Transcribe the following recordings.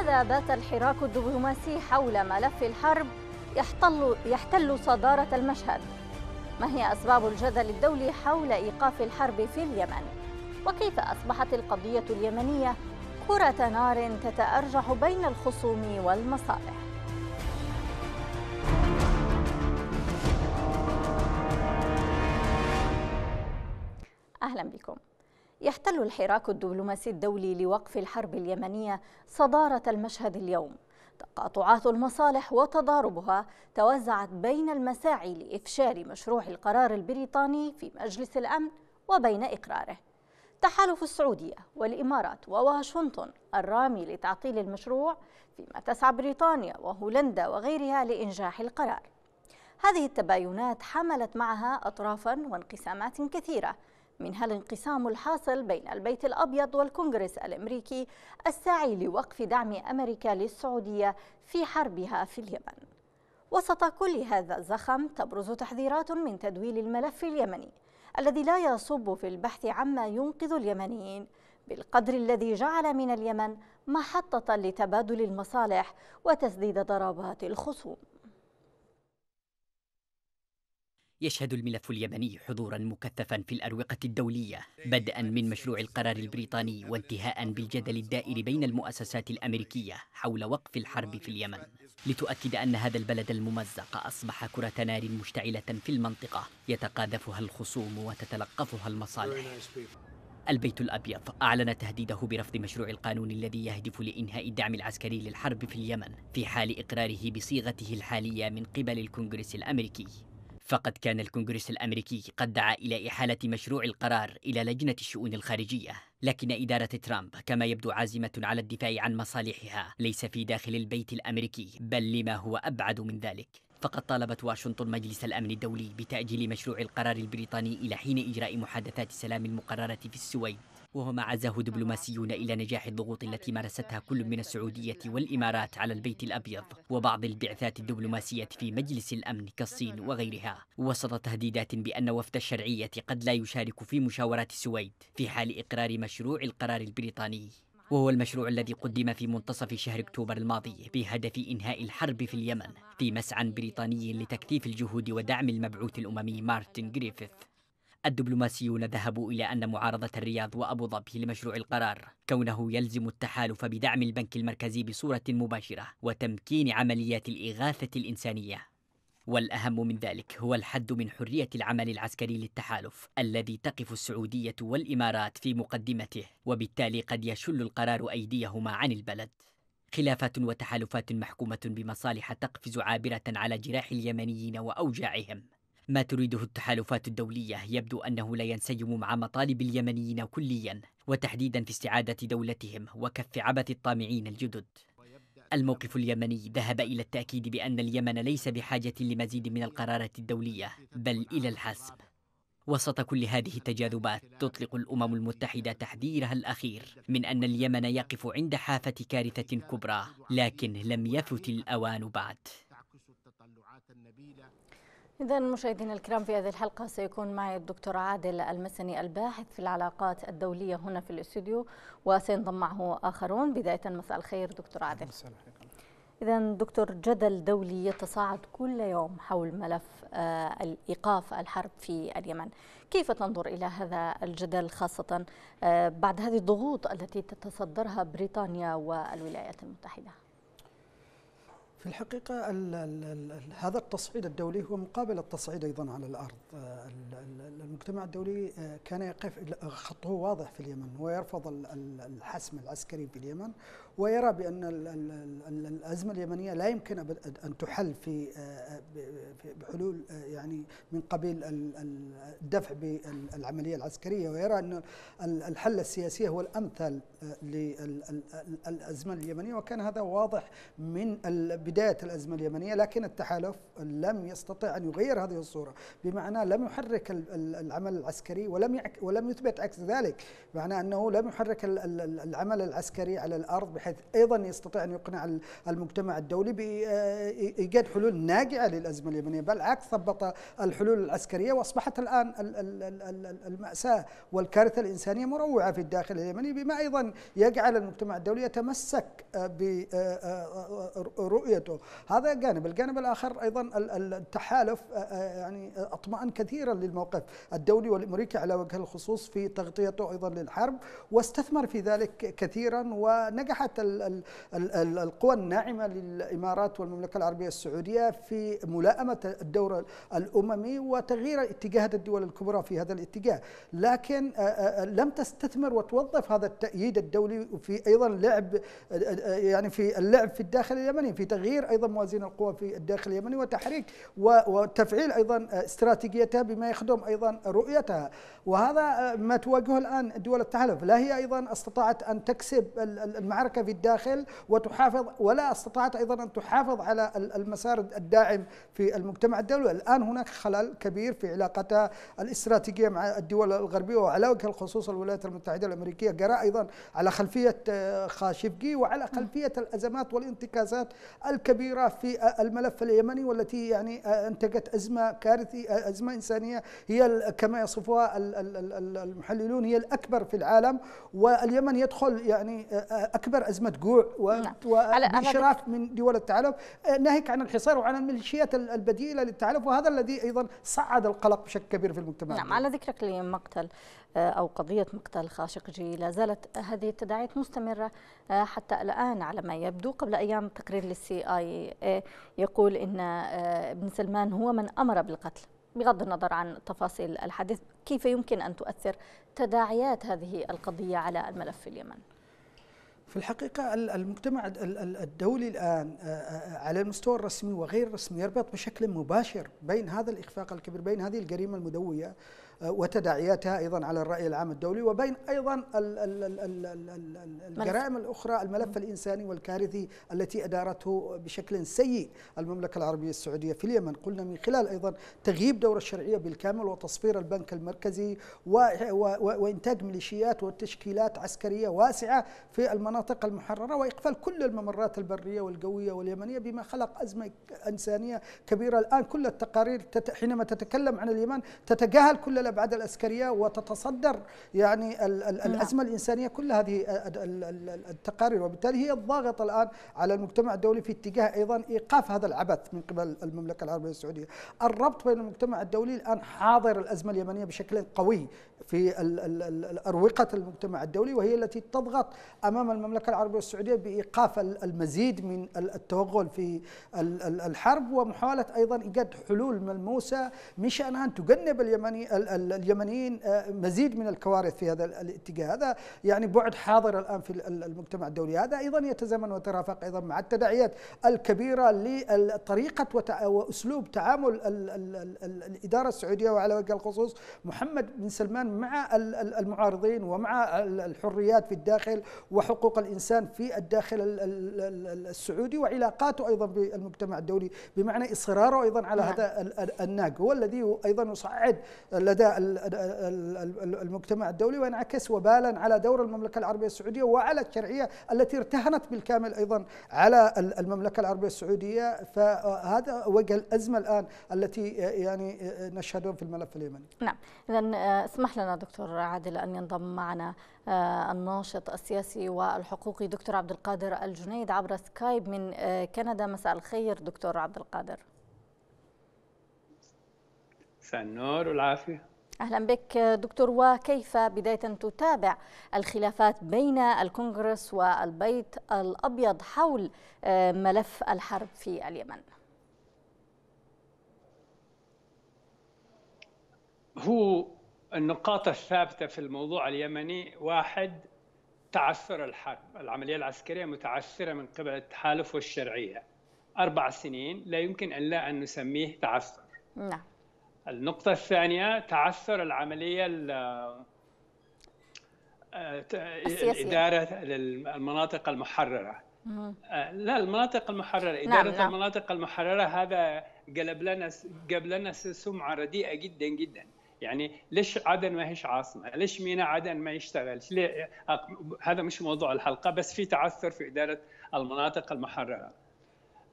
لماذا بات الحراك الدبلوماسي حول ملف الحرب يحتل, يحتل صدارة المشهد؟ ما هي أسباب الجدل الدولي حول إيقاف الحرب في اليمن؟ وكيف أصبحت القضية اليمنية كرة نار تتأرجح بين الخصوم والمصالح؟ أهلا بكم يحتل الحراك الدبلوماسي الدولي لوقف الحرب اليمنية صدارة المشهد اليوم تقاطعات المصالح وتضاربها توزعت بين المساعي لإفشال مشروع القرار البريطاني في مجلس الأمن وبين إقراره تحالف السعودية والإمارات وواشنطن الرامي لتعطيل المشروع فيما تسعى بريطانيا وهولندا وغيرها لإنجاح القرار هذه التباينات حملت معها أطرافا وانقسامات كثيرة منها الانقسام الحاصل بين البيت الأبيض والكونغرس الأمريكي الساعي لوقف دعم أمريكا للسعودية في حربها في اليمن وسط كل هذا الزخم تبرز تحذيرات من تدويل الملف اليمني الذي لا يصب في البحث عما ينقذ اليمنيين بالقدر الذي جعل من اليمن محطة لتبادل المصالح وتسديد ضربات الخصوم يشهد الملف اليمني حضورا مكثفا في الأروقة الدولية بدءا من مشروع القرار البريطاني وانتهاء بالجدل الدائر بين المؤسسات الأمريكية حول وقف الحرب في اليمن لتؤكد أن هذا البلد الممزق أصبح كرة نار مشتعلة في المنطقة يتقاذفها الخصوم وتتلقفها المصالح البيت الأبيض أعلن تهديده برفض مشروع القانون الذي يهدف لإنهاء الدعم العسكري للحرب في اليمن في حال إقراره بصيغته الحالية من قبل الكونغرس الأمريكي فقد كان الكونغرس الامريكي قد دعا الى احاله مشروع القرار الى لجنه الشؤون الخارجيه لكن إدارة ترامب كما يبدو عازمة على الدفاع عن مصالحها ليس في داخل البيت الأمريكي بل لما هو أبعد من ذلك فقد طالبت واشنطن مجلس الأمن الدولي بتأجيل مشروع القرار البريطاني إلى حين إجراء محادثات السلام المقررة في السويد وهما عزاه دبلوماسيون إلى نجاح الضغوط التي مارستها كل من السعودية والإمارات على البيت الأبيض وبعض البعثات الدبلوماسية في مجلس الأمن كالصين وغيرها وسط تهديدات بأن وفد الشرعية قد لا يشارك في مشاورات السويد في حال إقرار مشروع القرار البريطاني وهو المشروع الذي قدم في منتصف شهر اكتوبر الماضي بهدف انهاء الحرب في اليمن في مسعى بريطاني لتكثيف الجهود ودعم المبعوث الاممي مارتن جريفيث الدبلوماسيون ذهبوا إلى أن معارضة الرياض وأبو ظبي لمشروع القرار كونه يلزم التحالف بدعم البنك المركزي بصورة مباشرة وتمكين عمليات الإغاثة الإنسانية والأهم من ذلك هو الحد من حرية العمل العسكري للتحالف الذي تقف السعودية والإمارات في مقدمته وبالتالي قد يشل القرار أيديهما عن البلد خلافات وتحالفات محكومة بمصالح تقفز عابرة على جراح اليمنيين وأوجاعهم ما تريده التحالفات الدولية يبدو أنه لا ينسجم مع مطالب اليمنيين كليا وتحديدا في استعادة دولتهم وكف عبث الطامعين الجدد الموقف اليمني ذهب إلى التأكيد بأن اليمن ليس بحاجة لمزيد من القرارات الدولية بل إلى الحسم وسط كل هذه التجاذبات تطلق الأمم المتحدة تحذيرها الأخير من أن اليمن يقف عند حافة كارثة كبرى لكن لم يفت الأوان بعد إذا مشاهدينا الكرام في هذه الحلقة سيكون معي الدكتور عادل المسني الباحث في العلاقات الدولية هنا في الاستوديو وسينضم معه آخرون بداية مساء الخير دكتور عادل إذا دكتور جدل دولي يتصاعد كل يوم حول ملف الإيقاف آه، الحرب في اليمن كيف تنظر إلى هذا الجدل خاصة آه، بعد هذه الضغوط التي تتصدرها بريطانيا والولايات المتحدة في الحقيقة الـ الـ هذا التصعيد الدولي هو مقابل التصعيد أيضا على الأرض آه، المجتمع الدولي آه، كان يقف خطه واضح في اليمن ويرفض الحسم العسكري في اليمن ويرى بأن الأزمة اليمنية لا يمكن أن تحل في آه، بحلول آه، يعني من قبيل الدفع بالعملية العسكرية ويرى أن الحل السياسي هو الأمثل آه، للأزمة اليمنية وكان هذا واضح من بداية الأزمة اليمنية لكن التحالف لم يستطع أن يغير هذه الصورة بمعنى لم يحرك العمل العسكري ولم ولم يثبت عكس ذلك بمعنى أنه لم يحرك العمل العسكري على الأرض بحيث بحيث ايضا يستطيع ان يقنع المجتمع الدولي بايجاد حلول ناجعه للازمه اليمنيه، بالعكس ثبط الحلول العسكريه واصبحت الان الماساه والكارثه الانسانيه مروعه في الداخل اليمني بما ايضا يجعل المجتمع الدولي يتمسك برؤيته، هذا جانب، الجانب الاخر ايضا التحالف آه، آه، يعني آه، اطمأن كثيرا للموقف الدولي والامريكي على وجه الخصوص في تغطيته ايضا للحرب واستثمر في ذلك كثيرا ونجحت جماعة القوى الناعمة للإمارات والمملكة العربية السعودية في ملائمة الدور الأممي وتغيير اتجاهات الدول الكبرى في هذا الاتجاه لكن آه، آه، آه، لم تستثمر وتوظف هذا التأييد الدولي في أيضا لعب يعني في اللعب في الداخل اليمني في تغيير أيضا موازين القوى في الداخل اليمني وتحريك وتفعيل أيضا استراتيجيتها بما يخدم أيضا رؤيتها وهذا ما تواجهه الآن دول التحالف لا هي أيضا استطاعت أن تكسب المعركة في الداخل وتحافظ ولا استطاعت ايضا ان تحافظ على المسار الداعم في المجتمع الدولي الان هناك خلل كبير في علاقتها الاستراتيجيه مع الدول الغربيه وعلى وجه الخصوص الولايات المتحده الامريكيه جرى ايضا على خلفيه خاشفجي وعلى خلفيه الازمات والانتكاسات الكبيره في الملف اليمني والتي يعني انتجت ازمه كارثيه ازمه انسانيه هي كما يصفها المحللون هي الاكبر في العالم واليمن يدخل يعني اكبر ازمه جوع نعم. وانشراف من دول التعلف آه، ناهيك عن الحصار وعن الميليشيات البديله للتعلف وهذا الذي ايضا صعد القلق بشكل كبير في المجتمع نعم على ذكرك لمقتل آه، او قضيه مقتل خاشقجي لا زالت هذه التداعيات مستمره آه، حتى الان على ما يبدو قبل ايام تقرير للسي اي يقول ان ابن سلمان هو من امر بالقتل بغض النظر عن تفاصيل الحديث كيف يمكن أن تؤثر تداعيات هذه القضية على الملف في اليمن؟ في الحقيقة المجتمع الدولي الآن آه، آه، آه، على المستوى الرسمي وغير الرسمي يربط بشكل مباشر بين هذا الإخفاق الكبير بين هذه الجريمة المدوية وتداعياتها ايضا على الراي العام الدولي وبين ايضا الجرائم الاخرى الملف الانساني والكارثي التي ادارته بشكل سيء المملكه العربيه السعوديه في اليمن قلنا من خلال ايضا تغييب دور الشرعيه بالكامل وتصفير البنك المركزي وانتاج ميليشيات وتشكيلات عسكريه واسعه في المناطق المحرره واقفال كل الممرات البريه والجويه واليمنيه بما خلق ازمه انسانيه كبيره الان كل التقارير حينما تتكلم عن اليمن تتجاهل كل تتغلب على العسكريه وتتصدر يعني الـ الـ نعم. الازمه الانسانيه كل هذه التقارير وبالتالي هي الضاغط الان على المجتمع الدولي في اتجاه ايضا ايقاف هذا العبث من قبل المملكه العربيه السعوديه الربط بين المجتمع الدولي الان حاضر الازمه اليمنيه بشكل قوي في أروقة المجتمع الدولي وهي التي تضغط أمام المملكة العربية السعودية بإيقاف المزيد من التوغل في الحرب ومحاولة أيضا إيجاد حلول ملموسة من شأنها أن تجنب اليمني اليمنيين آه، مزيد من الكوارث في هذا الاتجاه هذا يعني بعد حاضر الآن في المجتمع الدولي هذا أيضا يتزامن وترافق أيضا مع التداعيات الكبيرة لطريقة وأسلوب تعامل الإدارة السعودية وعلى وجه الخصوص محمد بن سلمان مع المعارضين ومع الحريات في الداخل وحقوق الانسان في الداخل السعودي وعلاقاته ايضا بالمجتمع الدولي بمعنى اصراره ايضا على نعم. هذا الناق هو الذي ايضا يصعد لدى المجتمع الدولي وينعكس وبالا على دور المملكه العربيه السعوديه وعلى الشرعيه التي ارتهنت بالكامل ايضا على المملكه العربيه السعوديه فهذا وجه الازمه الان التي يعني نشهدها في الملف اليمني. نعم اذا آه، اسمح لنا لنا دكتور عادل أن ينضم معنا آه، الناشط السياسي والحقوقي دكتور عبد القادر الجنيد عبر سكايب من آه، كندا مساء الخير دكتور عبد القادر مساء النور والعافية أهلا بك دكتور وكيف بداية تتابع الخلافات بين الكونغرس والبيت الأبيض حول آه، ملف الحرب في اليمن؟ هو النقاط الثابتة في الموضوع اليمني واحد تعثر الحرب العملية العسكرية متعثرة من قبل التحالف والشرعية أربع سنين لا يمكن إلا أن نسميه تعثر نعم النقطة الثانية تعثر العملية إدارة المناطق المحررة أه، لا المناطق المحررة نعم، إدارة نعم. المناطق المحررة هذا قلب لنا قلب لنا سمعة رديئة جدا جدا يعني ليش عدن ما هيش عاصمه؟ ليش ميناء عدن ما يشتغلش؟ ليه؟ هذا مش موضوع الحلقه بس في تعثر في اداره المناطق المحرره.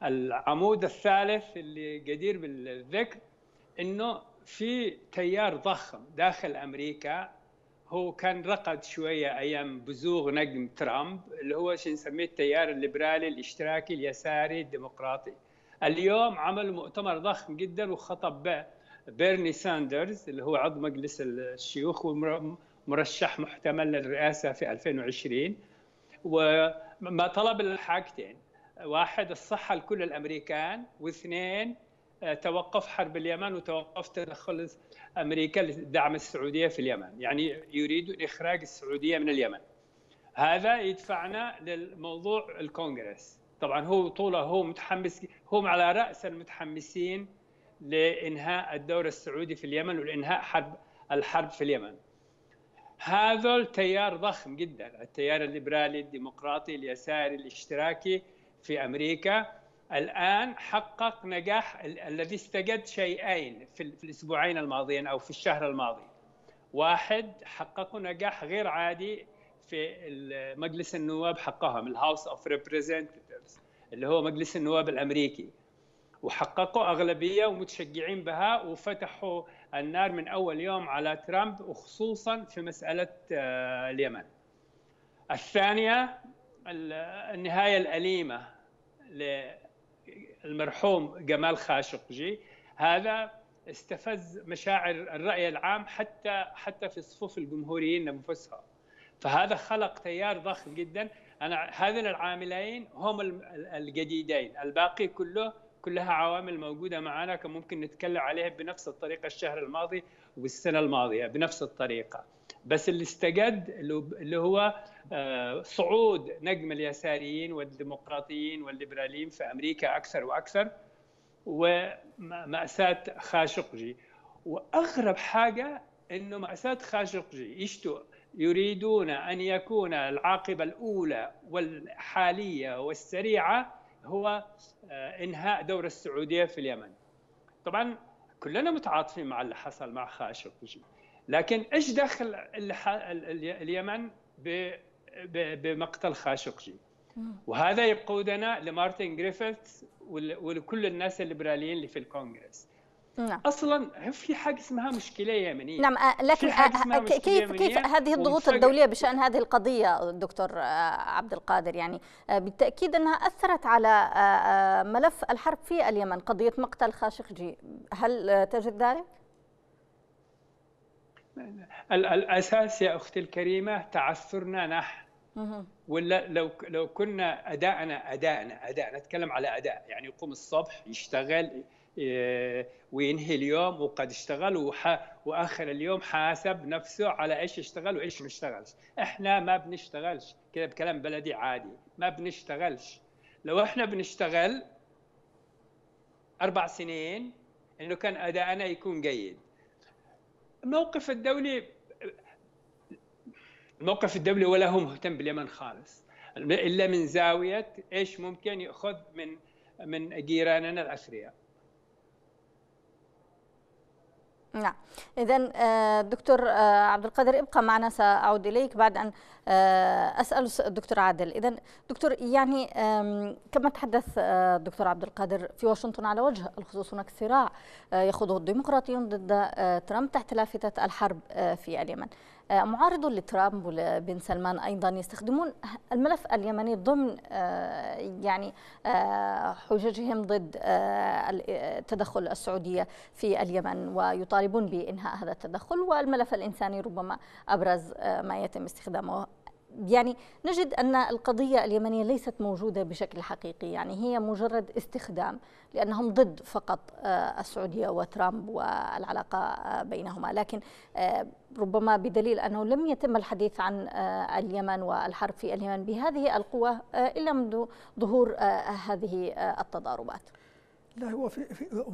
العمود الثالث اللي جدير بالذكر انه في تيار ضخم داخل امريكا هو كان رقد شويه ايام بزوغ نجم ترامب اللي هو شو نسميه التيار الليبرالي الاشتراكي اليساري الديمقراطي. اليوم عمل مؤتمر ضخم جدا وخطب به بيرني ساندرز اللي هو عضو مجلس الشيوخ ومرشح محتمل للرئاسة في 2020 وما طلب الحاجتين واحد الصحة لكل الأمريكان واثنين آه، توقف حرب اليمن وتوقف تدخل امريكا لدعم السعوديه في اليمن، يعني يريد اخراج السعوديه من اليمن. هذا يدفعنا للموضوع الكونغرس، طبعا هو طوله هو متحمس هم على راس المتحمسين لانهاء الدور السعودي في اليمن ولانهاء حرب الحرب في اليمن. هذا التيار ضخم جدا، التيار الليبرالي الديمقراطي اليساري الاشتراكي في امريكا الان حقق نجاح الذي استجد شيئين في, الاسبوعين الماضيين او في الشهر الماضي. واحد حققوا نجاح غير عادي في مجلس النواب حقهم الهاوس اوف ريبريزنتيفز اللي هو مجلس النواب الامريكي. وحققوا أغلبية ومتشجعين بها وفتحوا النار من أول يوم على ترامب وخصوصا في مسألة آه، اليمن الثانية النهاية الأليمة للمرحوم جمال خاشقجي هذا استفز مشاعر الرأي العام حتى حتى في صفوف الجمهوريين أنفسهم فهذا خلق تيار ضخم جدا أنا هذين العاملين هم الجديدين الباقي كله كلها عوامل موجودة معنا كان ممكن نتكلم عليها بنفس الطريقة الشهر الماضي والسنة الماضية بنفس الطريقة بس اللي استجد اللي هو آه، صعود نجم اليساريين والديمقراطيين والليبراليين في أمريكا أكثر وأكثر ومأساة خاشقجي وأغرب حاجة أنه مأساة خاشقجي يشتوا يريدون أن يكون العاقبة الأولى والحالية والسريعة هو آه، انهاء دور السعوديه في اليمن طبعا كلنا متعاطفين مع اللي حصل مع خاشقجي لكن ايش دخل اليمن بمقتل خاشقجي وهذا يقودنا لمارتن جريفيث ولكل الناس الليبراليين اللي في الكونغرس نعم. اصلا في حاجه اسمها مشكله يمنيه نعم آه، لكن كيف كيف هذه الضغوط الدوليه بشان هذه القضيه دكتور آه، عبد القادر يعني آه، بالتاكيد انها اثرت على ملف الحرب في اليمن قضيه مقتل خاشقجي هل تجد ذلك؟ الاساس يا اختي الكريمه تعثرنا نحن ولا لو لو كنا ادائنا ادائنا ادائنا نتكلم على اداء يعني يقوم الصبح يشتغل وينهي اليوم وقد اشتغل وح... واخر اليوم حاسب نفسه على ايش اشتغل وايش ما اشتغلش احنا ما بنشتغلش كده بكلام بلدي عادي ما بنشتغلش لو احنا بنشتغل اربع سنين انه كان اداءنا يكون جيد الموقف الدولي الموقف الدولي ولا هو مهتم باليمن خالص الا من زاويه ايش ممكن ياخذ من من جيراننا الاثرياء نعم اذا آه، دكتور آه، عبد القادر ابقى معنا ساعود اليك بعد ان آه، اسال الدكتور عادل اذا دكتور يعني كما تحدث الدكتور عبد القادر في واشنطن على وجه الخصوص هناك صراع يخوضه الديمقراطيون ضد ترامب تحت لافته الحرب في اليمن معارض لترامب وبن سلمان ايضا يستخدمون الملف اليمني ضمن آه، يعني آه، حججهم ضد آه، تدخل السعوديه في اليمن ويطالبون بانهاء هذا التدخل والملف الانساني ربما ابرز ما يتم استخدامه يعني نجد أن القضية اليمنية ليست موجودة بشكل حقيقي يعني هي مجرد استخدام لأنهم ضد فقط آه، السعودية وترامب والعلاقة آه، بينهما لكن آه، ربما بدليل أنه لم يتم الحديث عن اليمن والحرب في اليمن بهذه القوة إلا منذ ظهور هذه التضاربات لا هو في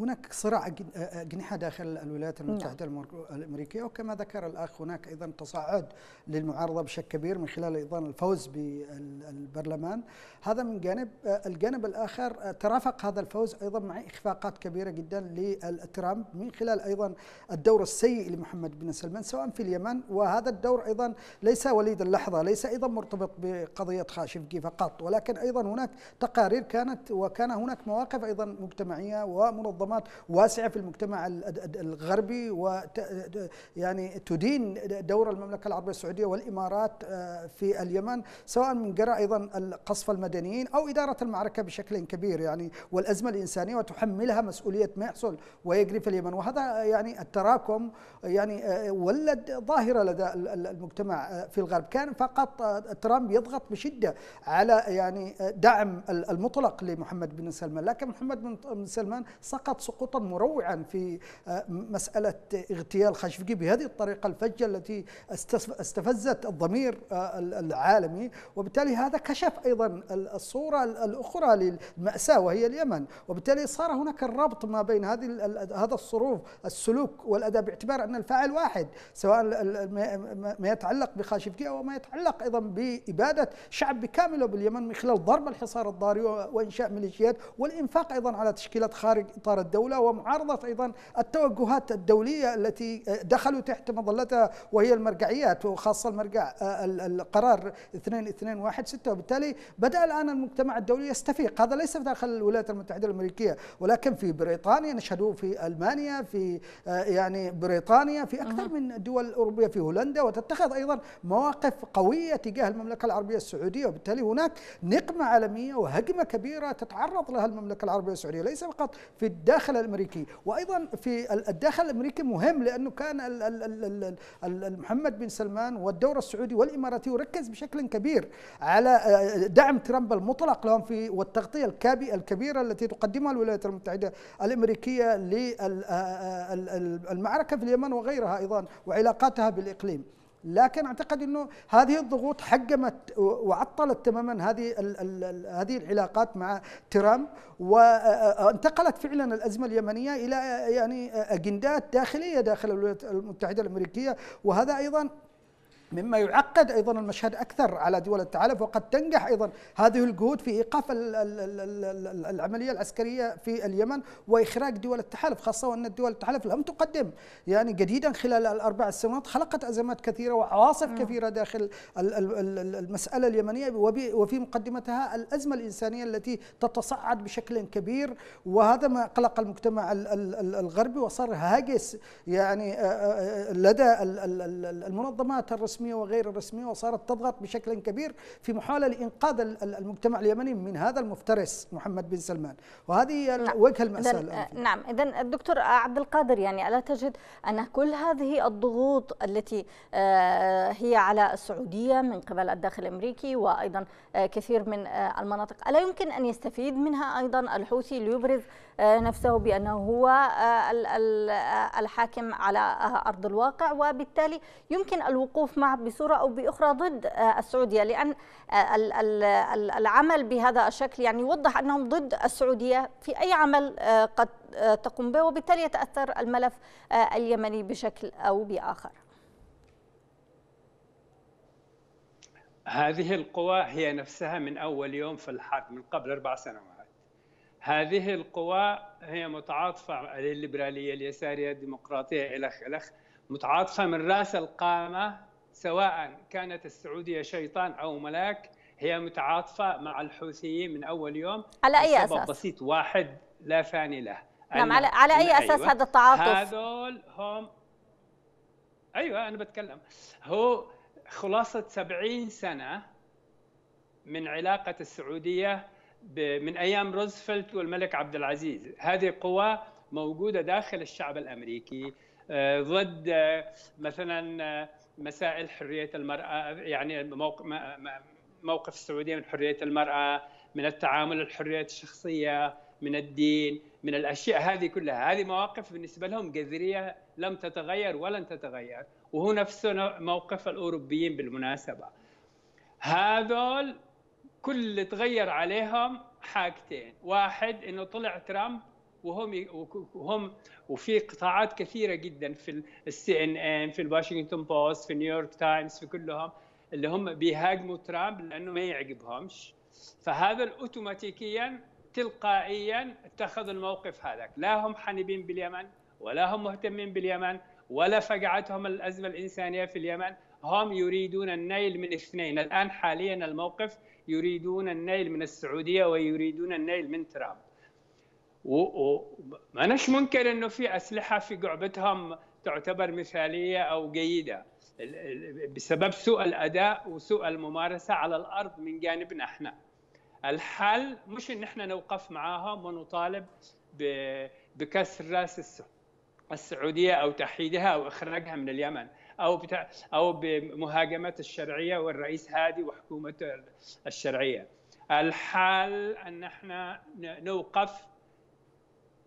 هناك صراع أجنحة داخل الولايات نعم. المتحدة نعم. الأمريكية وكما ذكر الأخ هناك أيضا تصاعد للمعارضة بشكل كبير من خلال أيضا الفوز بالبرلمان هذا من جانب الجانب الآخر ترافق هذا الفوز أيضا مع إخفاقات كبيرة جدا لترامب من خلال أيضا الدور السيء لمحمد بن سلمان سواء في اليمن وهذا الدور أيضا ليس وليد اللحظة ليس أيضا مرتبط بقضية خاشفجي فقط ولكن أيضا هناك تقارير كانت وكان هناك مواقف أيضا مجتمع اجتماعية ومنظمات واسعه في المجتمع الغربي ويعني يعني تدين دور المملكه العربيه السعوديه والامارات آه، في اليمن سواء من جراء ايضا القصف المدنيين او اداره المعركه بشكل كبير يعني والازمه الانسانيه وتحملها مسؤوليه ما يحصل ويجري في اليمن وهذا يعني التراكم يعني آه، ولد ظاهره لدى المجتمع آه، في الغرب كان فقط ترامب يضغط بشده على يعني دعم المطلق لمحمد بن سلمان لكن محمد بن بن سلمان سقط سقوطا مروعا في آه، مسألة اغتيال خاشفقي بهذه الطريقة الفجة التي استفزت الضمير آه، العالمي وبالتالي هذا كشف أيضا الصورة الأخرى للمأساة وهي اليمن وبالتالي صار هناك الربط ما بين هذه هذا الصروف السلوك والأداء باعتبار أن الفاعل واحد سواء ما يتعلق بخاشفقي أو ما يتعلق أيضا بإبادة شعب بكامله باليمن من خلال ضرب الحصار الضاري وإنشاء ميليشيات والإنفاق أيضا على تشكيل تشكيلات خارج إطار الدولة ومعارضة أيضا التوجهات الدولية التي دخلوا تحت مظلتها وهي المرجعيات وخاصة المرجع آه، القرار 2216 وبالتالي بدأ الآن المجتمع الدولي يستفيق هذا ليس داخل الولايات المتحدة الأمريكية ولكن في بريطانيا نشهده في ألمانيا في آه، يعني بريطانيا في أكثر من دول اوروبيه في هولندا وتتخذ أيضا مواقف قوية تجاه المملكة العربية السعودية وبالتالي هناك نقمة عالمية وهجمة كبيرة تتعرض لها المملكة العربية السعودية ليس فقط في الداخل الامريكي وايضا في الداخل الامريكي مهم لانه كان محمد بن سلمان والدور السعودي والاماراتي يركز بشكل كبير على آه، دعم ترامب المطلق لهم في والتغطيه الكبيره التي تقدمها الولايات المتحده الامريكيه للمعركه آه، آه، في اليمن وغيرها ايضا وعلاقاتها بالاقليم لكن اعتقد انه هذه الضغوط حجمت وعطلت تماما هذه هذه العلاقات مع ترامب وانتقلت فعلا الازمه اليمنيه الى يعني اجندات داخليه داخل الولايات المتحده الامريكيه وهذا ايضا مما يعقد أيضا المشهد أكثر على دول التحالف وقد تنجح أيضا هذه الجهود في إيقاف العملية العسكرية في اليمن وإخراج دول التحالف خاصة وأن دول التحالف لم تقدم يعني جديدا خلال الأربع سنوات خلقت أزمات كثيرة وعواصف كثيرة داخل المسألة اليمنية وفي مقدمتها الأزمة الإنسانية التي تتصاعد بشكل كبير وهذا ما قلق المجتمع الغربي وصار هاجس يعني لدى المنظمات الرسمية الرسمية وغير الرسمية وصارت تضغط بشكل كبير في محاولة لإنقاذ المجتمع اليمني من هذا المفترس محمد بن سلمان وهذه نعم. وجه المأساة الآن آه، نعم إذا الدكتور عبد القادر يعني ألا تجد أن كل هذه الضغوط التي آه، هي على السعودية من قبل الداخل الأمريكي وأيضا آه، كثير من آه، المناطق ألا يمكن أن يستفيد منها أيضا الحوثي ليبرز آه، نفسه بأنه هو الحاكم على أرض الواقع وبالتالي يمكن الوقوف معه بصورة أو بأخرى ضد السعودية لأن العمل بهذا الشكل يعني يوضح أنهم ضد السعودية في أي عمل قد تقوم به وبالتالي يتأثر الملف اليمني بشكل أو بآخر هذه القوى هي نفسها من أول يوم في الحرب من قبل أربع سنوات هذه القوى هي متعاطفة الليبرالية اليسارية الديمقراطية إلى آخره متعاطفة من رأس القامة سواء كانت السعودية شيطان أو ملاك هي متعاطفة مع الحوثيين من أول يوم على أي أساس؟ بسيط واحد لا ثاني له نعم أيوة. على, على أي أيوة. أساس أيوة. هذا التعاطف؟ هذول هم أيوة أنا بتكلم هو خلاصة 70 سنة من علاقة السعودية من أيام روزفلت والملك عبد العزيز هذه قوى موجودة داخل الشعب الأمريكي آه، ضد آه، مثلا آه، مسائل حرية المرأة يعني موقف السعودية من حرية المرأة من التعامل الحرية الشخصية من الدين من الأشياء هذه كلها هذه مواقف بالنسبة لهم جذرية لم تتغير ولن تتغير وهو نفسه موقف الاوروبيين بالمناسبه هذول كل اللي تغير عليهم حاجتين واحد انه طلع ترامب وهم وهم وفي قطاعات كثيره جدا في السي ان ان في الواشنطن بوست في نيويورك تايمز في كلهم اللي هم بيهاجموا ترامب لانه ما يعجبهمش فهذا اوتوماتيكيا تلقائيا اتخذوا الموقف هذاك لا هم حنبين باليمن ولا هم مهتمين باليمن ولا فجعتهم الأزمة الإنسانية في اليمن هم يريدون النيل من اثنين الآن حاليا الموقف يريدون النيل من السعودية ويريدون النيل من ترامب وماناش منكر انه في اسلحه في قعبتهم تعتبر مثاليه او جيده بسبب سوء الاداء وسوء الممارسه على الارض من جانبنا احنا. الحل مش ان احنا نوقف معاهم ونطالب بكسر راس السوق السعودية أو تحييدها أو إخراجها من اليمن أو بتاع أو بمهاجمة الشرعية والرئيس هادي وحكومة الشرعية الحال أن احنا نوقف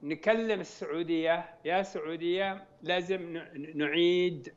نكلم السعودية يا سعودية لازم نعيد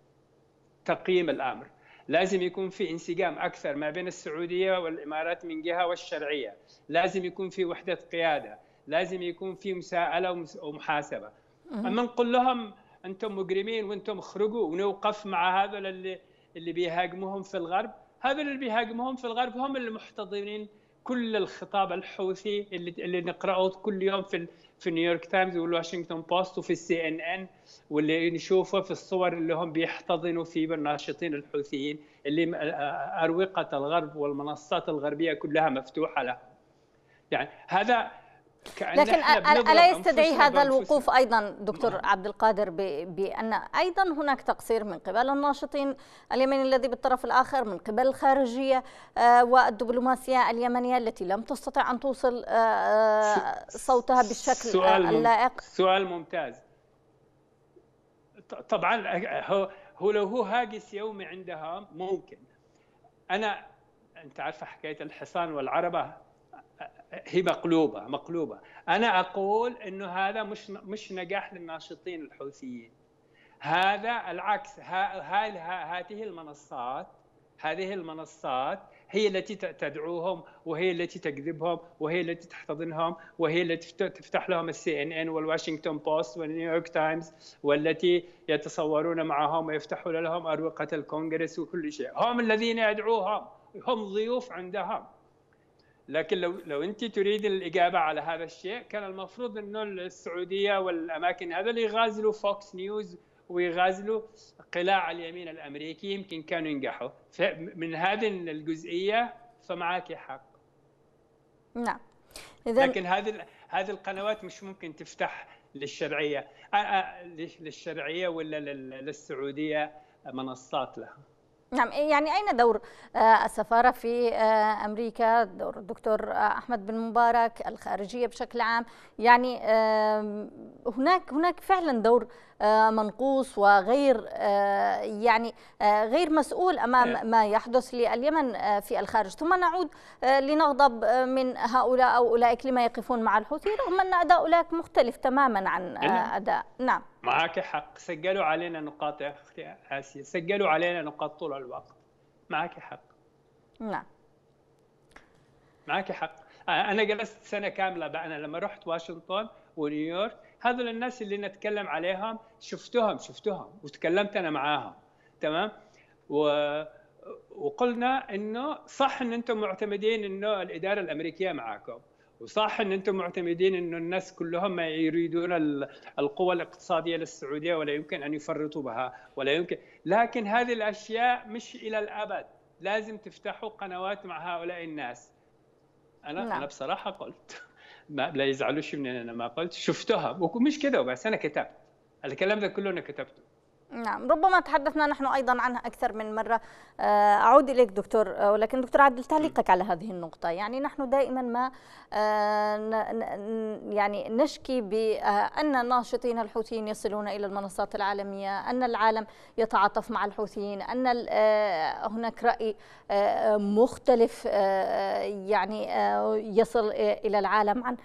تقييم الأمر لازم يكون في انسجام أكثر ما بين السعودية والإمارات من جهة والشرعية لازم يكون في وحدة قيادة لازم يكون في مساءلة ومحاسبة اما نقول لهم انتم مجرمين وانتم اخرجوا ونوقف مع هذا اللي اللي بيهاجموهم في الغرب هذا اللي بيهاجموهم في الغرب هم اللي محتضنين كل الخطاب الحوثي اللي اللي نقراه كل يوم في في نيويورك تايمز والواشنطن بوست وفي السي ان ان واللي نشوفه في الصور اللي هم بيحتضنوا في الناشطين الحوثيين اللي اروقه الغرب والمنصات الغربيه كلها مفتوحه لهم. يعني هذا لكن الا يستدعي هذا الوقوف ايضا دكتور نعم. عبد القادر بان ايضا هناك تقصير من قبل الناشطين اليمني الذي بالطرف الاخر من قبل الخارجيه آه، والدبلوماسيه اليمنيه التي لم تستطع ان توصل آه، آه، صوتها بالشكل سؤال اللائق سؤال ممتاز طبعا هو لو هو هاجس يومي عندها ممكن انا انت عارفه حكايه الحصان والعربه هي مقلوبه مقلوبه انا اقول انه هذا مش مش نجاح للناشطين الحوثيين هذا العكس هذه المنصات هذه المنصات هي التي تدعوهم وهي التي تكذبهم وهي التي تحتضنهم وهي التي تفتح لهم السي ان ان والواشنطن بوست والنيويورك تايمز والتي يتصورون معهم ويفتحون لهم اروقه الكونغرس وكل شيء هم الذين يدعوهم هم ضيوف عندهم لكن لو لو انت تريد الاجابه على هذا الشيء كان المفروض انه السعوديه والاماكن هذا اللي يغازلوا فوكس نيوز ويغازلوا قلاع اليمين الامريكي يمكن كانوا ينجحوا من هذه الجزئيه فمعك حق نعم إذن... لكن هذه هذه القنوات مش ممكن تفتح للشرعيه للشرعيه ولا للسعوديه منصات لها نعم يعني أين دور آه، السفارة في آه، أمريكا دور الدكتور آه، أحمد بن مبارك الخارجية بشكل عام يعني هناك هناك فعلا دور آه، منقوص وغير آه، يعني آه، غير مسؤول أمام نعم. ما يحدث لليمن في الخارج ثم نعود لنغضب من هؤلاء أو أولئك لما يقفون مع الحوثي رغم أن أداء أولئك مختلف تماما عن أداء نعم معك حق سجلوا علينا نقاط يا أختي آسيا سجلوا علينا نقاط طول الوقت معك حق نعم معك حق انا جلست سنه كامله بقى انا لما رحت واشنطن ونيويورك هذول الناس اللي نتكلم عليهم شفتهم شفتهم وتكلمت انا معاهم تمام و وقلنا انه صح ان انتم معتمدين انه الاداره الامريكيه معاكم وصح ان انتم معتمدين انه الناس كلهم ما يريدون القوى الاقتصادية للسعودية ولا يمكن ان يفرطوا بها ولا يمكن لكن هذه الاشياء مش الى الابد لازم تفتحوا قنوات مع هؤلاء الناس انا لا. نعم. انا بصراحة قلت ما لا يزعلوش من انا ما قلت شفتها ومش كذا بس انا كتبت الكلام ذا كله انا كتبته نعم ربما تحدثنا نحن أيضا عنها أكثر من مرة آه، أعود إليك دكتور آه، ولكن دكتور عادل تعليقك على هذه النقطة يعني نحن دائما ما آه، يعني نشكي بأن ناشطين الحوثيين يصلون إلى المنصات العالمية أن العالم يتعاطف مع الحوثيين أن هناك رأي مختلف يعني يصل إلى العالم عن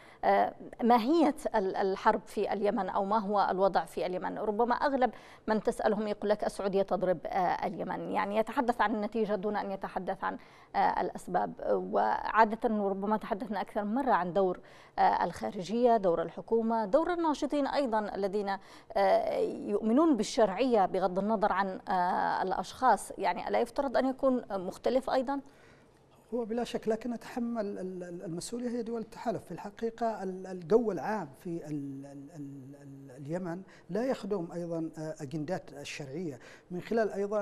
ماهية الحرب في اليمن أو ما هو الوضع في اليمن ربما أغلب من تس تسألهم يقول لك السعودية تضرب آه، اليمن يعني يتحدث عن النتيجة دون أن يتحدث عن آه، الأسباب وعادة ربما تحدثنا أكثر مرة عن دور آه، الخارجية دور الحكومة دور الناشطين أيضا الذين يؤمنون بالشرعية بغض النظر عن الأشخاص يعني ألا يفترض أن يكون مختلف أيضا هو بلا شك لكن اتحمل المسؤوليه هي دول التحالف في الحقيقه الجو العام في اليمن لا يخدم ايضا آه، اجندات الشرعيه من خلال ايضا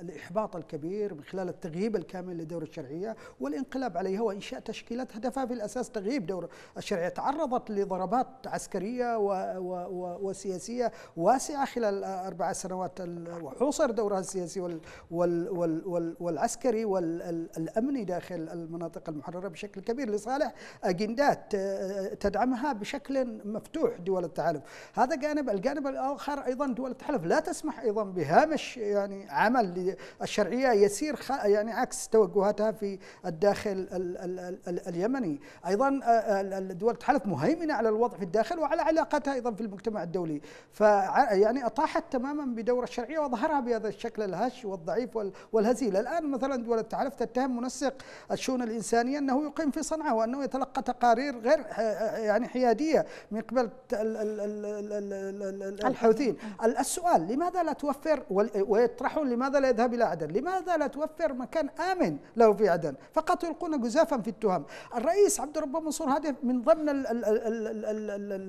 الاحباط الكبير من خلال التغييب الكامل لدور الشرعيه والانقلاب عليها وانشاء تشكيلات هدفها في الاساس تغييب دور الشرعيه تعرضت لضربات عسكريه وسياسيه واسعه خلال اربع سنوات وحوصر دورها السياسي والعسكري والامن الأمني داخل المناطق المحررة بشكل كبير لصالح أجندات آه، آه، تدعمها بشكل مفتوح دول التحالف هذا جانب الجانب الآخر أيضا دول التحالف لا تسمح أيضا بهامش يعني عمل الشرعية يسير يعني عكس توجهاتها في الداخل اليمني أيضا آه، دول التحالف مهيمنة على الوضع في الداخل وعلى علاقتها أيضا في المجتمع الدولي ف يعني أطاحت تماما بدور الشرعية وظهرها بهذا الشكل الهش والضعيف والهزيل الآن مثلا دول التحالف تتهم منسق ينسق الشؤون الإنسانية أنه يقيم في صنعاء وأنه يتلقى تقارير غير يعني حيادية من قبل الحوثيين السؤال لماذا لا توفر ويطرحون لماذا لا يذهب إلى عدن لماذا لا توفر مكان آمن له في عدن فقط يلقون جزافا في التهم الرئيس عبد الرب منصور هذه من ضمن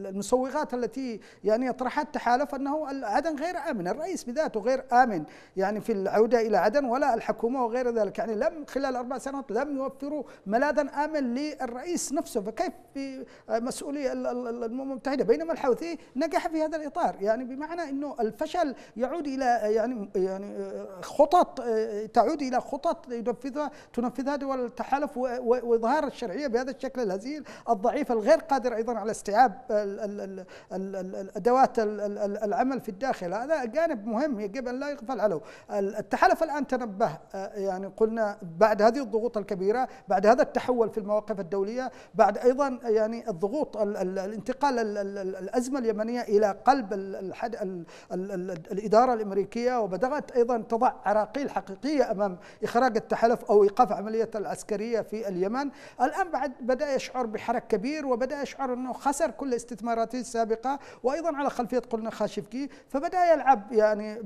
المسوغات التي يعني يطرحها التحالف أنه عدن غير آمن الرئيس بذاته غير آمن يعني في العودة إلى عدن ولا الحكومة وغير ذلك يعني لم خلال أربع سنة لم يوفروا ملاذا آمن للرئيس نفسه فكيف مسؤولية الأمم المتحدة بينما الحوثي نجح في هذا الإطار يعني بمعنى أنه الفشل يعود إلى يعني يعني خطط تعود إلى خطط ينفذها تنفذها دول التحالف وإظهار الشرعية بهذا الشكل الهزيل الضعيف الغير قادر أيضا على استيعاب أدوات العمل في الداخل هذا جانب مهم يجب أن لا يغفل عنه التحالف الآن تنبه يعني قلنا بعد هذه الضغوط الكبيرة بعد هذا التحول في المواقف الدولية بعد أيضا يعني الضغوط الانتقال الأزمة اليمنية إلى قلب الإدارة الأمريكية وبدأت أيضا تضع عراقيل حقيقية أمام إخراج التحالف أو إيقاف عملية العسكرية في اليمن الآن بعد بدأ يشعر بحرك كبير وبدأ يشعر أنه خسر كل استثماراته السابقة وأيضا على خلفية قلنا خاشفكي فبدأ يلعب يعني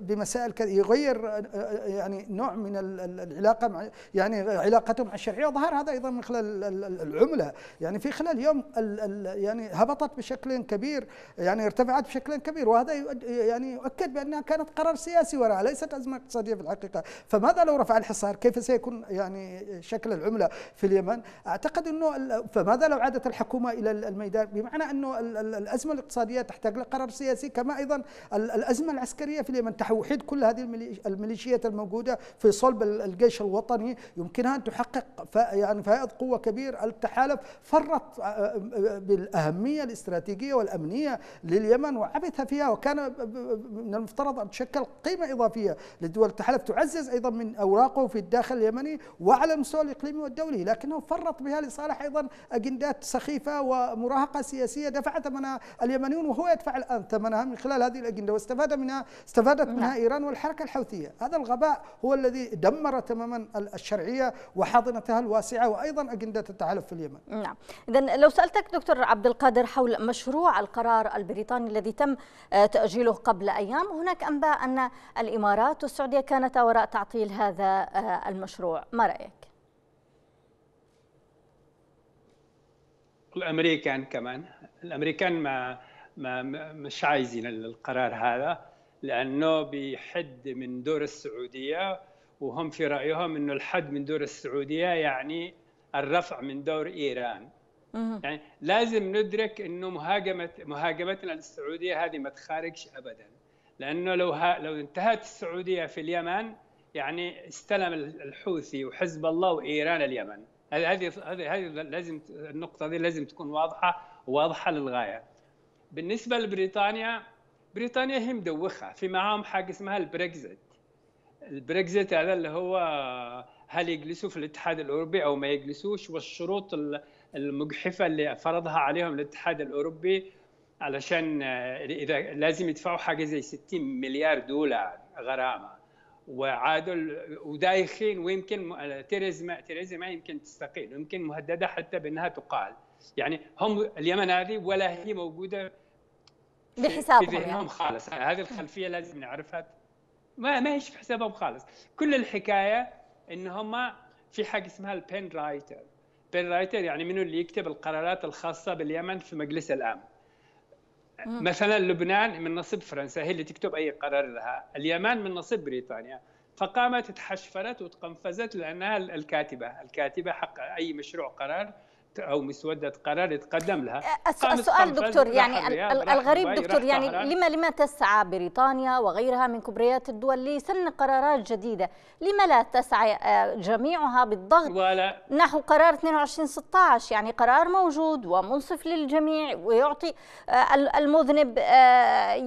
بمسائل يغير آه، آه، يعني نوع من العلاقة مع يعني يعني علاقته مع الشرعيه وظهر هذا ايضا من خلال العمله يعني في خلال يوم يعني هبطت بشكل كبير يعني ارتفعت بشكل كبير وهذا يعني يؤكد بانها كانت قرار سياسي وراء ليست ازمه اقتصاديه في الحقيقه فماذا لو رفع الحصار كيف سيكون يعني شكل العمله في اليمن اعتقد انه فماذا لو عادت الحكومه الى الميدان بمعنى انه الازمه الاقتصاديه تحتاج لقرار سياسي كما ايضا الازمه العسكريه في اليمن توحيد كل هذه الميليشيات الموجوده في صلب الجيش الوطني يمكنها أن تحقق يعني فائض قوة كبير التحالف فرط آه، آه، بالأهمية الاستراتيجية والأمنية لليمن وعبث فيها وكان من المفترض أن تشكل قيمة إضافية لدول التحالف تعزز أيضا من أوراقه في الداخل اليمني وعلى المستوى الإقليمي والدولي لكنه فرط بها لصالح أيضا أجندات سخيفة ومراهقة سياسية دفع ثمنها اليمنيون وهو يدفع الآن ثمنها من خلال هذه الأجندة واستفاد منها استفادت منها نعم. إيران والحركة الحوثية هذا الغباء هو الذي دمر تماما الشرعية الشرعية وحاضنتها الواسعة وأيضا أجندة التحالف في اليمن نعم إذا لو سألتك دكتور عبد القادر حول مشروع القرار البريطاني الذي تم آه، تأجيله قبل أيام هناك أنباء أن الإمارات والسعودية كانتا وراء تعطيل هذا آه، المشروع ما رأيك؟ الامريكان كمان الامريكان ما ما مش عايزين القرار هذا لانه بيحد من دور السعوديه وهم في رايهم انه الحد من دور السعوديه يعني الرفع من دور ايران يعني لازم ندرك انه مهاجمه مهاجمتنا للسعوديه هذه ما تخارجش ابدا لانه لو ها لو انتهت السعوديه في اليمن يعني استلم الحوثي وحزب الله وايران اليمن هذه هذه هذه لازم النقطه دي لازم تكون واضحه واضحه للغايه بالنسبه لبريطانيا بريطانيا هي مدوخه في معاهم حاجه اسمها البريكزت البريكزيت هذا اللي هو هل يجلسوا في الاتحاد الاوروبي او ما يجلسوش والشروط المجحفه اللي فرضها عليهم الاتحاد الاوروبي علشان آه، اذا لازم يدفعوا حاجه زي 60 مليار دولار غرامه وعادوا ودايخين ويمكن تيريز ما تيريز ما يمكن تستقيل ويمكن مهدده حتى بانها تقال يعني هم اليمن هذه ولا هي موجوده بحسابهم في ذهنهم يعني. خالص هذه الخلفيه لازم نعرفها ما ماهيش في حسابهم خالص كل الحكايه ان هم في حاجه اسمها البين رايتر بين رايتر يعني منو اللي يكتب القرارات الخاصه باليمن في مجلس الامن مثلا لبنان من نصيب فرنسا هي اللي تكتب اي قرار لها اليمن من نصيب بريطانيا فقامت تحشفرت وتقنفزت لانها الكاتبه الكاتبه حق اي مشروع قرار او مسوده قرار يتقدم لها أه، السؤال يعني دكتور يعني الغريب دكتور يعني لما لما تسعى بريطانيا وغيرها من كبريات الدول لسن قرارات جديده لما لا تسعى أه، جميعها بالضغط ولا نحو قرار 2216 يعني قرار موجود ومنصف للجميع ويعطي أه، المذنب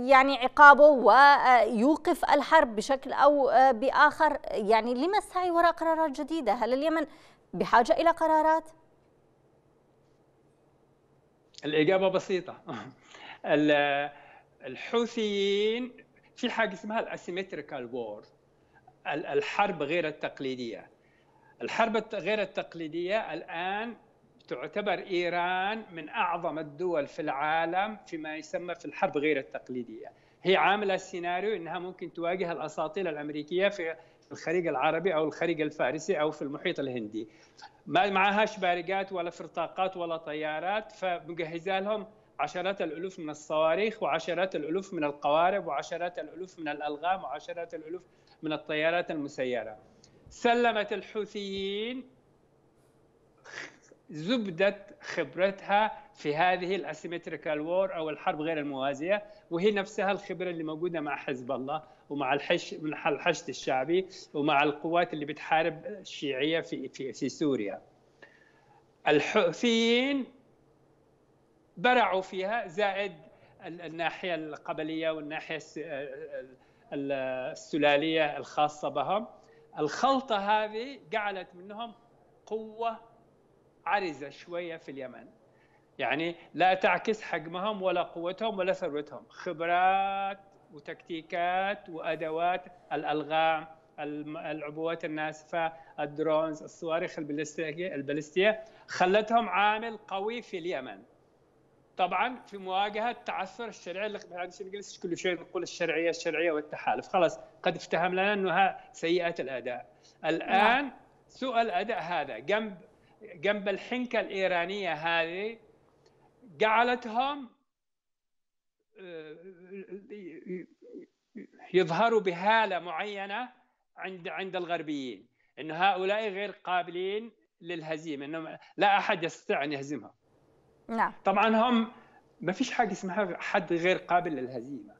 يعني عقابه ويوقف الحرب بشكل او باخر يعني لما السعي وراء قرارات جديده هل اليمن بحاجه الى قرارات الإجابة بسيطة الحوثيين في حاجة اسمها الاسيمتريكال وور الحرب غير التقليدية الحرب غير التقليدية الآن تعتبر إيران من أعظم الدول في العالم فيما يسمى في الحرب غير التقليدية هي عاملة سيناريو أنها ممكن تواجه الأساطيل الأمريكية في الخليج العربي او الخليج الفارسي او في المحيط الهندي ما معهاش بارقات ولا فرطاقات ولا طيارات فمجهزه لهم عشرات الالوف من الصواريخ وعشرات الالوف من القوارب وعشرات الالوف من الالغام وعشرات الالوف من الطيارات المسيره سلمت الحوثيين زبده خبرتها في هذه الاسيمتريكال وور او الحرب غير الموازيه وهي نفسها الخبره اللي موجوده مع حزب الله ومع الحش الحشد الشعبي ومع القوات اللي بتحارب الشيعيه في في في سوريا. الحوثيين برعوا فيها زائد الناحيه القبليه والناحيه السلاليه الخاصه بهم. الخلطه هذه جعلت منهم قوه عرزه شويه في اليمن. يعني لا تعكس حجمهم ولا قوتهم ولا ثروتهم خبرات وتكتيكات وادوات الالغام العبوات الناسفه الدرونز الصواريخ البالستيه البالستيه خلتهم عامل قوي في اليمن طبعا في مواجهه تعثر الشرعيه اللي احنا نجلس كل شيء نقول الشرعيه الشرعيه والتحالف خلاص قد افتهم لنا انها سيئه الاداء الان نعم. سوء الاداء هذا جنب جنب الحنكه الايرانيه هذه جعلتهم آه، آه، آه، يظهروا بهاله معينه عند عند الغربيين ان هؤلاء غير قابلين للهزيمه انه لا احد يستطيع ان يهزمهم نعم طبعا هم ما فيش حاجه اسمها حد غير قابل للهزيمه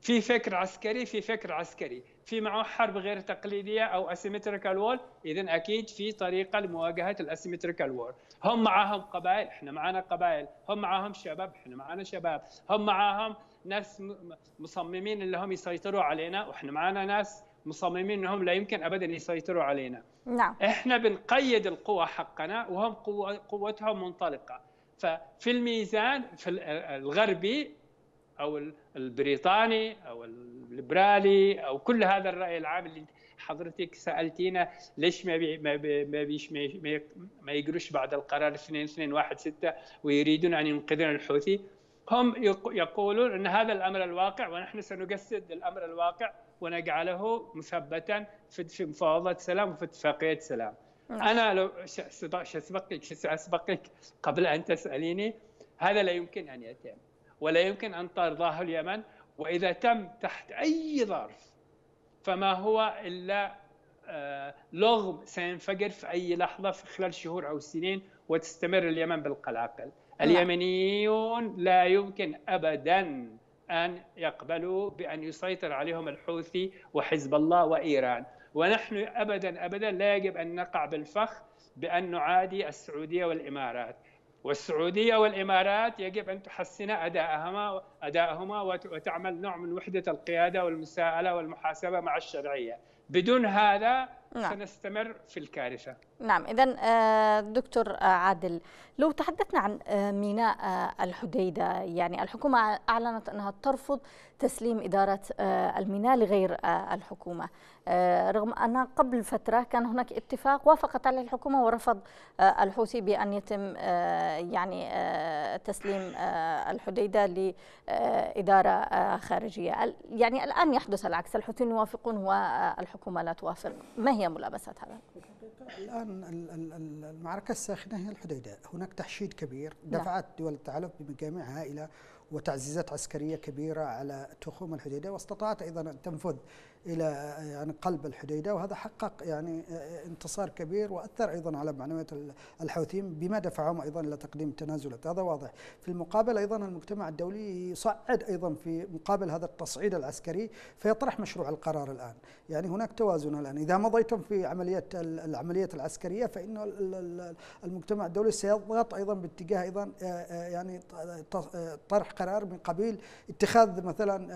في فكر عسكري في فكر عسكري في معه حرب غير تقليديه او اسيمتريكال وول اذا اكيد في طريقه لمواجهه الاسيمتريكال وول هم معاهم قبائل احنا معنا قبائل هم معاهم شباب احنا معنا شباب هم معاهم ناس مصممين اللي هم يسيطروا علينا واحنا معنا ناس مصممين انهم لا يمكن ابدا يسيطروا علينا نعم احنا بنقيد القوى حقنا وهم قوتهم منطلقه ففي الميزان في الغربي او البريطاني او الليبرالي او كل هذا الراي العام اللي حضرتك سالتينا ليش ما بي ما بي ما بيش ما, ما يقروش بعد القرار 2216 ويريدون ان ينقذون الحوثي هم يقولون ان هذا الامر الواقع ونحن سنجسد الامر الواقع ونجعله مثبتا في مفاوضات سلام وفي اتفاقيه سلام. انا لو ساسبقك قبل ان تساليني هذا لا يمكن ان يتم. ولا يمكن أن ترضاه اليمن وإذا تم تحت أي ظرف فما هو إلا آه، لغم سينفجر في أي لحظة في خلال شهور أو سنين وتستمر اليمن بالقلاقل اليمنيون لا يمكن أبدا أن يقبلوا بأن يسيطر عليهم الحوثي وحزب الله وإيران ونحن أبدا أبدا لا يجب أن نقع بالفخ بأن نعادي السعودية والإمارات والسعودية والإمارات يجب أن تحسن أدائهما أدائهما وتعمل نوع من وحدة القيادة والمساءلة والمحاسبة مع الشرعية بدون هذا نعم. سنستمر في الكارثة نعم إذا آه، دكتور آه، عادل لو تحدثنا عن آه، ميناء الحديدة يعني الحكومة أعلنت أنها ترفض تسليم إدارة الميناء لغير الحكومة رغم أن قبل فترة كان هناك اتفاق وافقت عليه الحكومة ورفض الحوثي بأن يتم يعني تسليم الحديدة لإدارة خارجية يعني الآن يحدث العكس الحوثيين يوافقون والحكومة لا توافق ما هي هي ملابسات هذا؟ الآن المعركة الساخنة هي الحديدة هناك تحشيد كبير نعم. دفعت دول التحالف بجميعها إلى وتعزيزات عسكرية كبيرة على تخوم الحديدة واستطاعت أيضا أن تنفذ الى يعني قلب الحديده وهذا حقق يعني انتصار كبير واثر ايضا على معنويات الحوثيين بما دفعهم ايضا الى تقديم تنازلات هذا واضح في المقابل ايضا المجتمع الدولي يصعد ايضا في مقابل هذا التصعيد العسكري فيطرح مشروع القرار الان يعني هناك توازن الان اذا مضيتم في عمليه العمليات العسكريه فان المجتمع الدولي سيضغط ايضا باتجاه ايضا آه، آه، يعني آه، طرح قرار من قبيل اتخاذ مثلا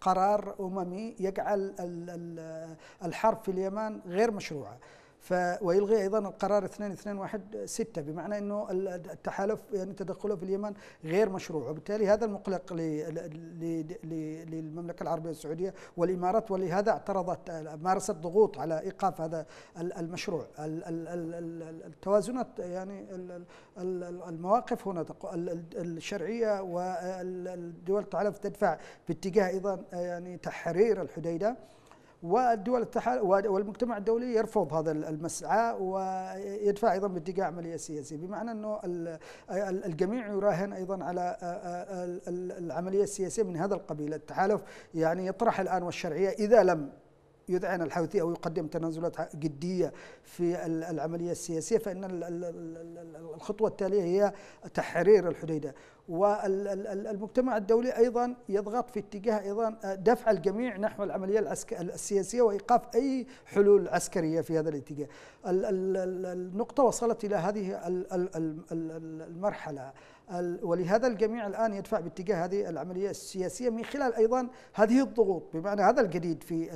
قرار اممي يجعل الحرب في اليمن غير مشروعه ف ويلغي ايضا القرار 2216 بمعنى انه التحالف يعني تدخله في اليمن غير مشروع وبالتالي هذا المقلق للمملكه العربيه السعوديه والامارات ولهذا اعترضت مارست ضغوط على ايقاف هذا المشروع التوازنات يعني المواقف هنا الشرعيه والدول تعرف تدفع باتجاه ايضا يعني تحرير الحديده والدول التحال والمجتمع الدولي يرفض هذا المسعى ويدفع ايضا باتجاه عمليه سياسيه بمعنى انه الجميع يراهن ايضا على العمليه السياسيه من هذا القبيل التحالف يعني يطرح الان والشرعيه اذا لم يذعن الحوثي او يقدم تنازلات جديه في العمليه السياسيه فان الخطوه التاليه هي تحرير الحديده والمجتمع الدولي ايضا يضغط في اتجاه ايضا دفع الجميع نحو العمليه السياسيه وايقاف اي حلول عسكريه في هذا الاتجاه. النقطه وصلت الى هذه المرحله ولهذا الجميع الآن يدفع باتجاه هذه العملية السياسية من خلال أيضا هذه الضغوط بمعنى هذا الجديد في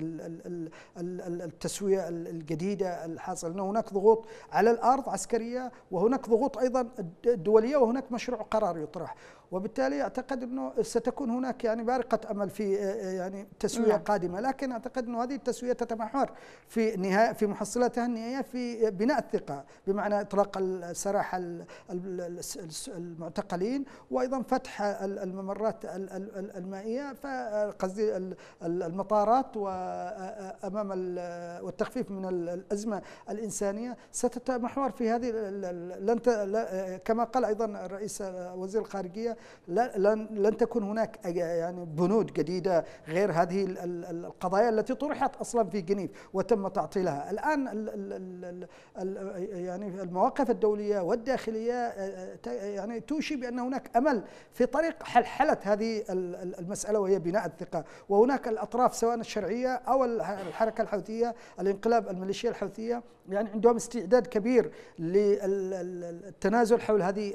التسوية الجديدة الحاصلة انه هناك ضغوط على الأرض عسكرية وهناك ضغوط أيضا دولية وهناك مشروع قرار يطرح وبالتالي اعتقد انه ستكون هناك يعني بارقه امل في يعني تسويه نعم. قادمه لكن اعتقد انه هذه التسويه تتمحور في نهايه في محصلاتها النهائيه في بناء الثقه بمعنى اطلاق السراح المعتقلين وايضا فتح الممرات المائيه فقصدي المطارات وامام والتخفيف من الازمه الانسانيه ستتمحور في هذه لن كما قال ايضا رئيس وزير الخارجيه لن, لن تكون هناك يعني بنود جديدة غير هذه القضايا التي طرحت أصلا في جنيف وتم تعطيلها الآن يعني المواقف الدولية والداخلية آه، آه، يعني توشي بأن هناك أمل في طريق حلحلة هذه المسألة وهي بناء الثقة وهناك الأطراف سواء الشرعية أو الحركة الحوثية الانقلاب الميليشيا الحوثية يعني عندهم استعداد كبير للتنازل حول هذه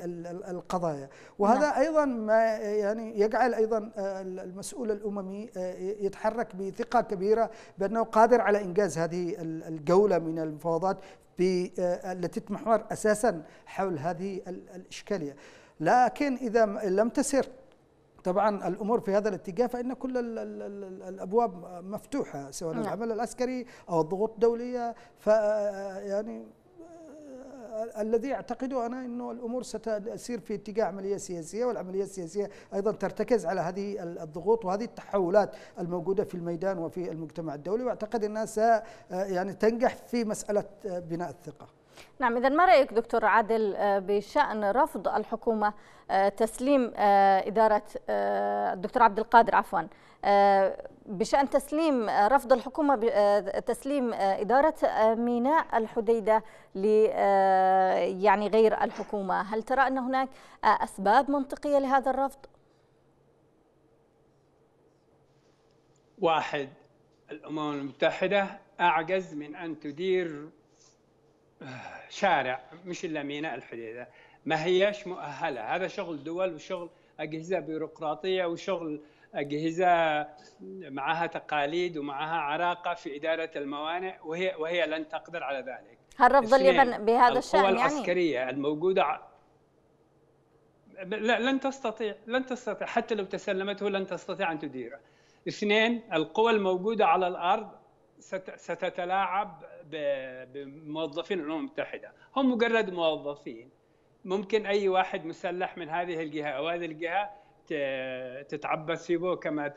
القضايا وهذا نعم. أيضا ايضا ما يعني يجعل ايضا آه، المسؤول الاممي آه، يتحرك بثقه كبيره بانه قادر على انجاز هذه الجوله من المفاوضات آه، التي تتمحور اساسا حول هذه الاشكاليه لكن اذا لم تسر طبعا الامور في هذا الاتجاه فان كل الابواب مفتوحه سواء نعم. العمل العسكري او الضغوط الدوليه ف يعني الذي اعتقده انا انه الامور ستسير في اتجاه عمليه سياسيه والعمليه السياسيه ايضا ترتكز على هذه الضغوط وهذه التحولات الموجوده في الميدان وفي المجتمع الدولي واعتقد انها يعني تنجح في مساله بناء الثقه نعم إذا ما رأيك دكتور عادل آه، بشأن رفض الحكومة آه، تسليم آه، إدارة الدكتور عبد القادر عفوا بشأن تسليم رفض الحكومة تسليم إدارة ميناء الحديدة ل يعني غير الحكومة هل ترى أن هناك أسباب منطقية لهذا الرفض؟ واحد الأمم المتحدة أعجز من أن تدير شارع مش الا ميناء الحديده ما هياش مؤهله هذا شغل دول وشغل اجهزه بيروقراطيه وشغل اجهزه معها تقاليد ومعها عراقه في اداره الموانئ وهي وهي لن تقدر على ذلك هل رفض اليمن بهذا الشان يعني العسكريه الموجوده لا لن تستطيع لن تستطيع حتى لو تسلمته لن تستطيع ان تديره اثنين القوى الموجوده على الارض ستتلاعب بموظفين الامم المتحده هم مجرد موظفين ممكن اي واحد مسلح من هذه الجهه او هذه الجهه تتعبث فيه كما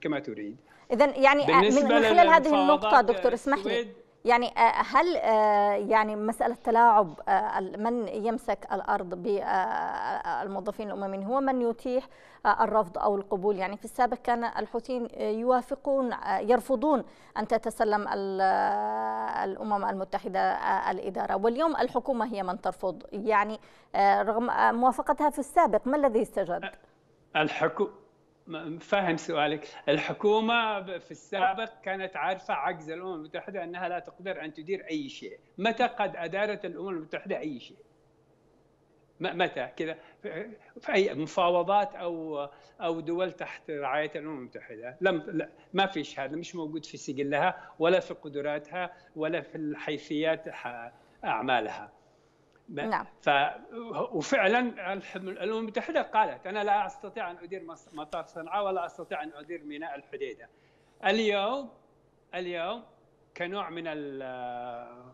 كما تريد اذا يعني من خلال هذه النقطه دكتور اسمح لي يعني آه، هل آه، يعني مسألة تلاعب آه، من يمسك الأرض بالموظفين الأمميين هو من يتيح الرفض أو القبول يعني في السابق كان الحوثيين يوافقون يرفضون أن تتسلم الأمم المتحدة الإدارة واليوم الحكومة هي من ترفض يعني رغم موافقتها في السابق ما الذي استجد؟ الحكومة فاهم سؤالك الحكومة في السابق كانت عارفة عجز الأمم المتحدة أنها لا تقدر أن تدير أي شيء متى قد أدارت الأمم المتحدة أي شيء متى كذا في اي مفاوضات او او دول تحت رعايه الامم المتحده لم لا ما فيش هذا مش موجود في سجلها ولا في قدراتها ولا في الحيثيات اعمالها نعم ف وفعلا الامم المتحده قالت انا لا استطيع ان ادير مطار صنعاء ولا استطيع ان ادير ميناء الحديده. اليوم اليوم كنوع من آه،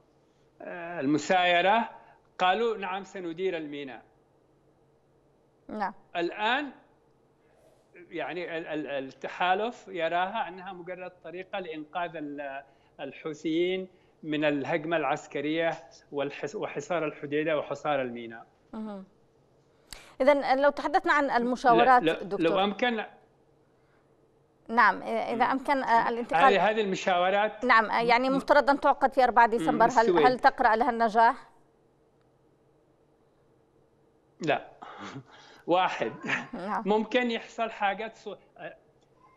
المسايره قالوا نعم سندير الميناء. نعم الان يعني التحالف يراها انها مجرد طريقه لانقاذ الحوثيين من الهجمه العسكريه وحصار الحديده وحصار الميناء. اذا لو تحدثنا عن المشاورات لا لا دكتور لو امكن نعم اذا امكن آه، الانتقال هذه المشاورات نعم آه، يعني مفترض ان تعقد في 4 ديسمبر هل هل تقرا لها النجاح؟ لا واحد نعم. ممكن يحصل حاجات آه،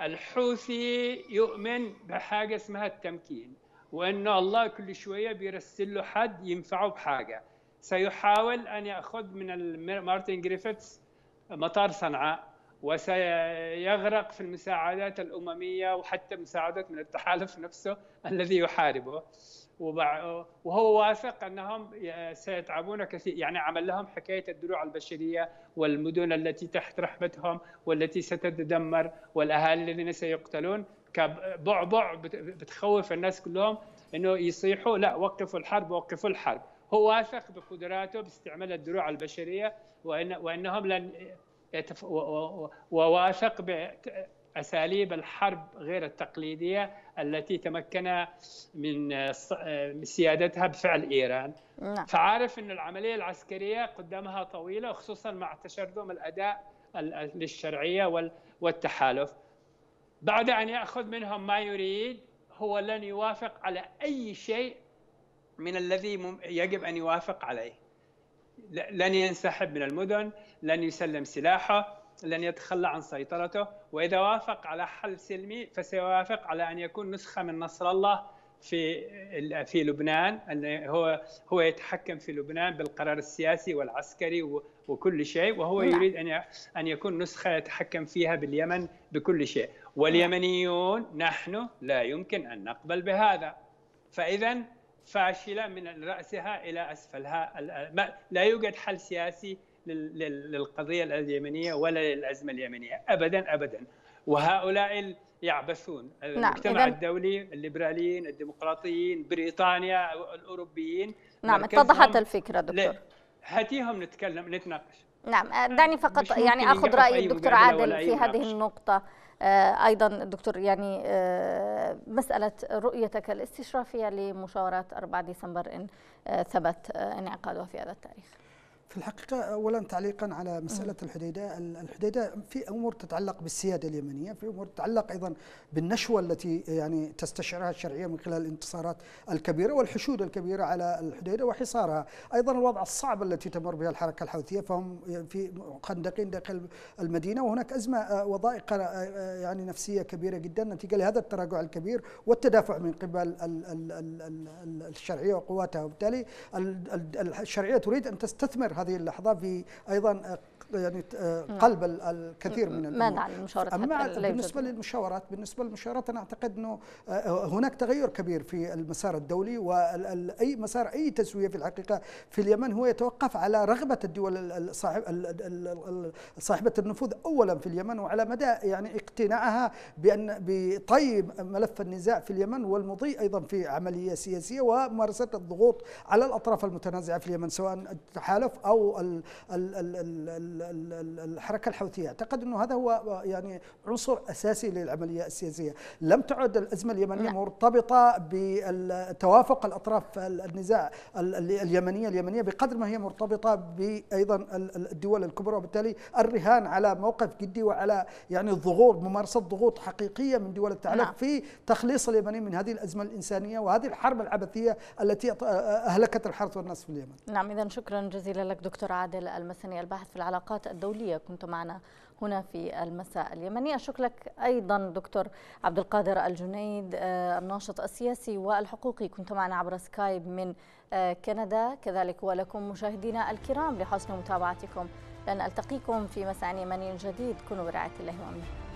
الحوثي يؤمن بحاجه اسمها التمكين وأن الله كل شوية بيرسل له حد ينفعه بحاجة سيحاول أن يأخذ من مارتن جريفيتس مطار صنعاء وسيغرق في المساعدات الأممية وحتى مساعدات من التحالف نفسه الذي يحاربه وهو واثق أنهم سيتعبون كثير يعني عمل لهم حكاية الدروع البشرية والمدن التي تحت رحمتهم والتي ستتدمر والأهالي الذين سيقتلون كبعبع بتخوف الناس كلهم انه يصيحوا لا وقفوا الحرب وقفوا الحرب هو واثق بقدراته باستعمال الدروع البشريه وإن وانهم لن وواثق باساليب الحرب غير التقليديه التي تمكن من سيادتها بفعل ايران نعم. فعارف ان العمليه العسكريه قدامها طويله خصوصا مع تشرذم الاداء للشرعيه والتحالف بعد أن يأخذ منهم ما يريد هو لن يوافق على أي شيء من الذي يجب أن يوافق عليه لن ينسحب من المدن لن يسلم سلاحه لن يتخلى عن سيطرته وإذا وافق على حل سلمي فسيوافق على أن يكون نسخة من نصر الله في في لبنان أن هو هو يتحكم في لبنان بالقرار السياسي والعسكري وكل شيء وهو نعم. يريد أن أن يكون نسخة يتحكم فيها باليمن بكل شيء واليمنيون نحن لا يمكن أن نقبل بهذا فإذا فاشلة من رأسها إلى أسفلها لا يوجد حل سياسي للقضية اليمنية ولا للأزمة اليمنية أبدا أبدا وهؤلاء يعبثون نعم، المجتمع نعم. الدولي الليبراليين الديمقراطيين بريطانيا الأوروبيين نعم اتضحت الفكرة دكتور هاتيهم نتكلم نتناقش نعم دعني فقط يعني اخذ راي الدكتور عادل في هذه النقطه آه، ايضا دكتور يعني آه، مساله رؤيتك الاستشرافيه لمشاورات 4 ديسمبر ان آه، ثبت انعقادها في هذا التاريخ في الحقيقة أولا تعليقا على مسألة الحديدة الحديدة في أمور تتعلق بالسيادة اليمنية في أمور تتعلق أيضا بالنشوة التي يعني تستشعرها الشرعية من خلال الانتصارات الكبيرة والحشود الكبيرة على الحديدة وحصارها أيضا الوضع الصعب التي تمر بها الحركة الحوثية فهم في خندقين داخل المدينة وهناك أزمة آه، وضائق آه، يعني نفسية كبيرة جدا نتيجة لهذا التراجع الكبير والتدافع من قبل الشرعية وقواتها وبالتالي الشرعية تريد أن تستثمر هذه اللحظة في أيضا يعني آه، قلب الكثير من الأمور. ماذا عن المشاورات أما بالنسبة للمشاورات بالنسبة للمشاورات أنا أعتقد أنه آه، آه، هناك تغير كبير في المسار الدولي وأي مسار أي تسوية في الحقيقة في اليمن هو يتوقف على رغبة الدول صاحبة النفوذ أولا في اليمن وعلى مدى يعني اقتناعها بأن بطيب ملف النزاع في اليمن والمضي أيضا في عملية سياسية وممارسة الضغوط على الأطراف المتنازعة في اليمن سواء التحالف أو ال ال ال الحركه الحوثيه اعتقد انه هذا هو يعني عنصر اساسي للعمليه السياسيه لم تعد الازمه اليمنيه لا. نعم. مرتبطه بتوافق الاطراف النزاع اليمنيه اليمنيه بقدر ما هي مرتبطه بايضا الدول الكبرى وبالتالي الرهان على موقف جدي وعلى يعني الضغوط ممارسه ضغوط حقيقيه من دول التعلق نعم. في تخليص اليمني من هذه الازمه الانسانيه وهذه الحرب العبثيه التي اهلكت الحرث والناس في اليمن نعم اذا شكرا جزيلا لك دكتور عادل المسني الباحث في العلاقات العلاقات الدولية كنت معنا هنا في المساء اليمني أشكر لك أيضا دكتور عبد القادر الجنيد آه، الناشط السياسي والحقوقي كنت معنا عبر سكايب من آه، كندا كذلك ولكم مشاهدينا الكرام لحسن متابعتكم لن ألتقيكم في مساء يمني جديد كونوا برعاية الله وأمنه